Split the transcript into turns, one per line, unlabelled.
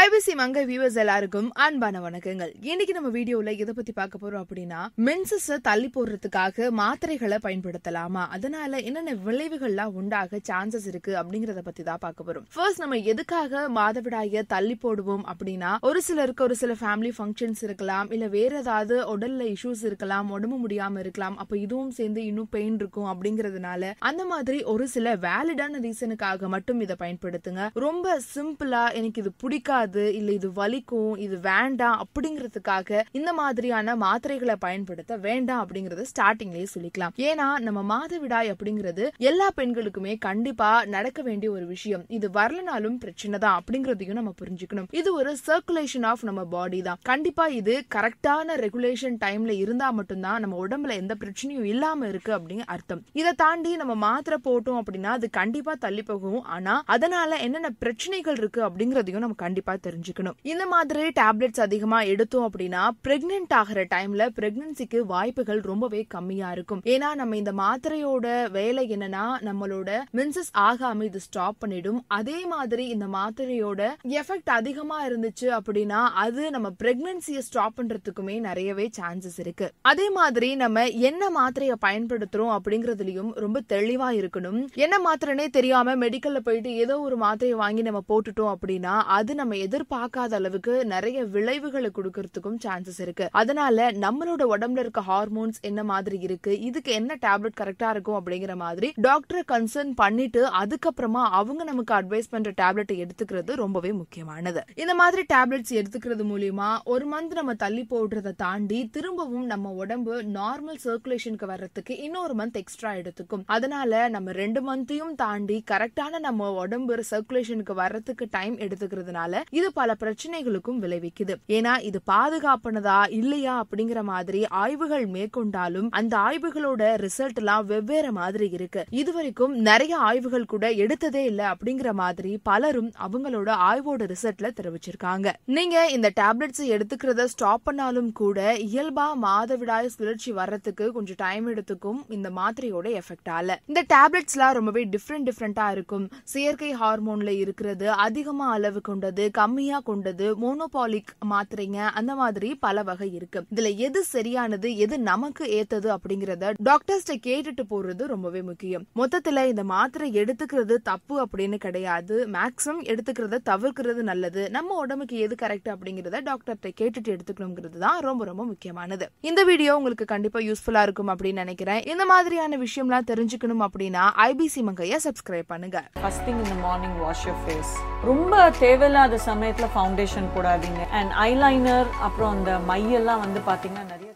IBC மங்க viewers எல்லாருக்கும் அன்பான வணக்கங்கள் இன்னைக்கு நம்ம வீடியோல எதை பத்தி பார்க்க போறோம் அப்படின்னா மென்சஸ் தள்ளி போடுறதுக்காக மாத்திரைகளை பயன்படுத்தலாமா அதனால என்னென்ன விளைவுகள்லாம் உண்டாக சான்சஸ் இருக்கு அப்படிங்கறத பத்தி தான் பார்க்க போறோம் ஃபர்ஸ்ட் நம்ம எதுக்காக மாதவிடாய தள்ளி போடுவோம் அப்படின்னா ஒரு சிலருக்கு ஒரு சில ஃபேமிலி ஃபங்க்ஷன்ஸ் இருக்கலாம் இல்ல வேற ஏதாவது உடல்ல இஷ்யூஸ் இருக்கலாம் உடம்பு முடியாம இருக்கலாம் அப்ப இதுவும் சேர்ந்து இன்னும் பெயின் இருக்கும் அப்படிங்கறதுனால அந்த மாதிரி ஒரு சில வேலிடான ரீசனுக்காக மட்டும் இதை பயன்படுத்துங்க ரொம்ப சிம்பிளா எனக்கு இது பிடிக்காது கூடாது இல்லை இது வலிக்கும் இது வேண்டாம் அப்படிங்கிறதுக்காக இந்த மாதிரியான மாத்திரைகளை பயன்படுத்த வேண்டாம் அப்படிங்கறத ஸ்டார்டிங்லயே சொல்லிக்கலாம் ஏன்னா நம்ம மாதவிடாய் அப்படிங்கிறது எல்லா பெண்களுக்குமே கண்டிப்பா நடக்க வேண்டிய ஒரு விஷயம் இது வரலனாலும் பிரச்சனை தான் அப்படிங்கறதையும் நம்ம புரிஞ்சுக்கணும் இது ஒரு சர்க்குலேஷன் ஆஃப் நம்ம பாடி தான் கண்டிப்பா இது கரெக்டான ரெகுலேஷன் டைம்ல இருந்தா மட்டும்தான் நம்ம உடம்புல எந்த பிரச்சனையும் இல்லாம இருக்கு அப்படிங்கிற அர்த்தம் இதை தாண்டி நம்ம மாத்திரை போட்டோம் அப்படின்னா அது கண்டிப்பா தள்ளி போகும் ஆனா அதனால என்னென்ன பிரச்சனைகள் இருக்கு அப்படிங்கறதையும் நம்ம கண்டிப்பா கண்டிப்பா தெரிஞ்சுக்கணும் இந்த மாதிரி டேப்லெட்ஸ் அதிகமா எடுத்தோம் அப்படின்னா பிரெக்னென்ட் ஆகிற டைம்ல பிரெக்னன்சிக்கு வாய்ப்புகள் ரொம்பவே கம்மியா இருக்கும் ஏன்னா நம்ம இந்த மாத்திரையோட வேலை என்னன்னா நம்மளோட மின்சஸ் ஆகாம இது ஸ்டாப் பண்ணிடும் அதே மாதிரி இந்த மாத்திரையோட எஃபெக்ட் அதிகமா இருந்துச்சு அப்படின்னா அது நம்ம பிரெக்னன்சியை ஸ்டாப் பண்றதுக்குமே நிறையவே சான்சஸ் இருக்கு அதே மாதிரி நம்ம என்ன மாத்திரையை பயன்படுத்துறோம் அப்படிங்கறதுலயும் ரொம்ப தெளிவா இருக்கணும் என்ன மாத்திரனே தெரியாம மெடிக்கல்ல போயிட்டு ஏதோ ஒரு மாத்திரையை வாங்கி நம்ம போட்டுட்டோம் அப்படின்னா அது நம்ம எதிர்பார்க்காத அளவுக்கு நிறைய விளைவுகளை கொடுக்கறதுக்கும் சான்சஸ் இருக்கு அதனால நம்மளோட உடம்புல இருக்க ஹார்மோன்ஸ் என்ன மாதிரி இருக்கு இதுக்கு என்ன டேப்லெட் கரெக்டா இருக்கும் அப்படிங்கிற மாதிரி டாக்டரை கன்சர்ன் பண்ணிட்டு அதுக்கப்புறமா அவங்க நமக்கு அட்வைஸ் பண்ற டேப்லெட் எடுத்துக்கிறது ரொம்பவே முக்கியமானது இந்த மாதிரி டேப்லெட்ஸ் எடுத்துக்கிறது மூலியமா ஒரு மந்த் நம்ம தள்ளி போடுறதை தாண்டி திரும்பவும் நம்ம உடம்பு நார்மல் சர்க்குலேஷனுக்கு வர்றதுக்கு இன்னொரு மந்த் எக்ஸ்ட்ரா எடுத்துக்கும் அதனால நம்ம ரெண்டு மந்த்தையும் தாண்டி கரெக்டான நம்ம உடம்பு சர்க்குலேஷனுக்கு வர்றதுக்கு டைம் எடுத்துக்கிறதுனால இது பல பிரச்சனைகளுக்கும் விளைவிக்குது ஏன்னா இது பாதுகாப்பானதா இல்லையா அப்படிங்கிற மாதிரி ஆய்வுகள் மேற்கொண்டாலும் அந்த ஆய்வுகளோட ரிசல்ட் எல்லாம் வெவ்வேறு மாதிரி இருக்கு இது வரைக்கும் நிறைய ஆய்வுகள் கூட எடுத்ததே இல்ல அப்படிங்கிற மாதிரி பலரும் அவங்களோட ஆய்வோட ரிசல்ட்ல தெரிவிச்சிருக்காங்க நீங்க இந்த டேப்லெட்ஸ் எடுத்துக்கிறத ஸ்டாப் பண்ணாலும் கூட இயல்பா மாதவிடாய் சுழற்சி வர்றதுக்கு கொஞ்சம் டைம் எடுத்துக்கும் இந்த மாத்திரையோட எஃபெக்ட் ஆல இந்த டேப்லெட்ஸ்லாம் ரொம்பவே டிஃப்ரெண்ட் டிஃப்ரெண்டா இருக்கும் செயற்கை ஹார்மோன்ல இருக்கிறது அதிகமா அளவு கொண்டது கம்மியா கொண்டது மோனோபாலிக் மாத்திரைங்க அந்த மாதிரி பல வகை இருக்கு இதுல எது சரியானது எது நமக்கு ஏத்தது அப்படிங்கறத டாக்டர்ஸ்ட கேட்டுட்டு போறது ரொம்பவே முக்கியம் மொத்தத்துல இந்த மாத்திரை எடுத்துக்கிறது தப்பு அப்படின்னு கிடையாது மேக்ஸிமம் எடுத்துக்கிறத தவிர்க்கிறது நல்லது நம்ம உடம்புக்கு எது கரெக்ட் அப்படிங்கறத டாக்டர்கிட்ட கேட்டுட்டு எடுத்துக்கணுங்கிறது தான் ரொம்ப ரொம்ப முக்கியமானது இந்த வீடியோ உங்களுக்கு கண்டிப்பா யூஸ்ஃபுல்லா இருக்கும் அப்படின்னு நினைக்கிறேன் இந்த மாதிரியான விஷயம்லாம் தெரிஞ்சுக்கணும் அப்படின்னா ஐபிசி மங்கைய சப்ஸ்கிரைப் பண்ணுங்க ஃபர்ஸ்ட் திங் இந்த மார்னிங் வாஷ் யோர் ஃபேஸ் ரொம்ப தேவையில்லாத சமயத்தில் ஃபவுண்டேஷன் போடாதீங்க அண்ட் ஐலைனர் அப்புறம் அந்த மையெல்லாம் வந்து பார்த்தீங்கன்னா நிறைய